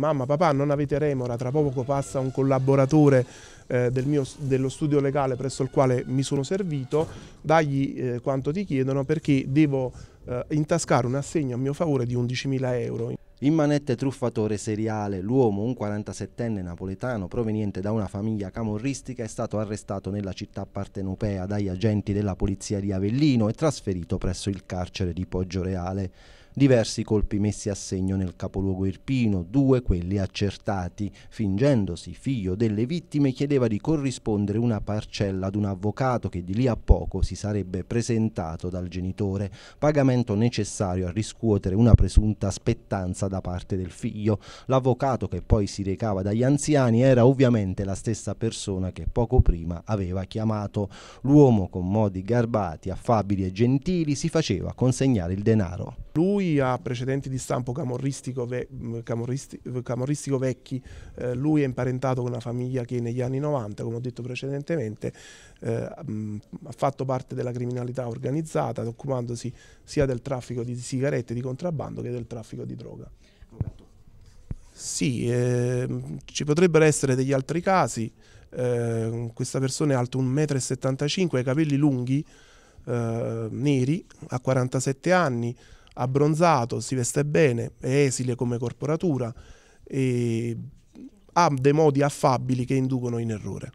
Mamma, papà, non avete remora, tra poco passa un collaboratore eh, del mio, dello studio legale presso il quale mi sono servito, dagli eh, quanto ti chiedono perché devo eh, intascare un assegno a mio favore di 11.000 euro. In manette truffatore seriale, l'uomo, un 47enne napoletano proveniente da una famiglia camorristica, è stato arrestato nella città partenopea dagli agenti della polizia di Avellino e trasferito presso il carcere di Poggio Reale diversi colpi messi a segno nel capoluogo irpino, due quelli accertati. Fingendosi figlio delle vittime chiedeva di corrispondere una parcella ad un avvocato che di lì a poco si sarebbe presentato dal genitore, pagamento necessario a riscuotere una presunta aspettanza da parte del figlio. L'avvocato che poi si recava dagli anziani era ovviamente la stessa persona che poco prima aveva chiamato. L'uomo con modi garbati, affabili e gentili si faceva consegnare il denaro. Lui ha precedenti di stampo camorristico, ve mm, camorristi camorristico vecchi, eh, lui è imparentato con una famiglia che negli anni 90, come ho detto precedentemente, eh, mh, mm, ha fatto parte della criminalità organizzata, occupandosi sia del traffico di sigarette di contrabbando che del traffico di droga. Sì, eh, ci potrebbero essere degli altri casi. Eh, questa persona è alta 1,75 m, ha i capelli lunghi, eh, neri, ha 47 anni, abbronzato, si veste bene, è esile come corporatura e ha dei modi affabili che inducono in errore.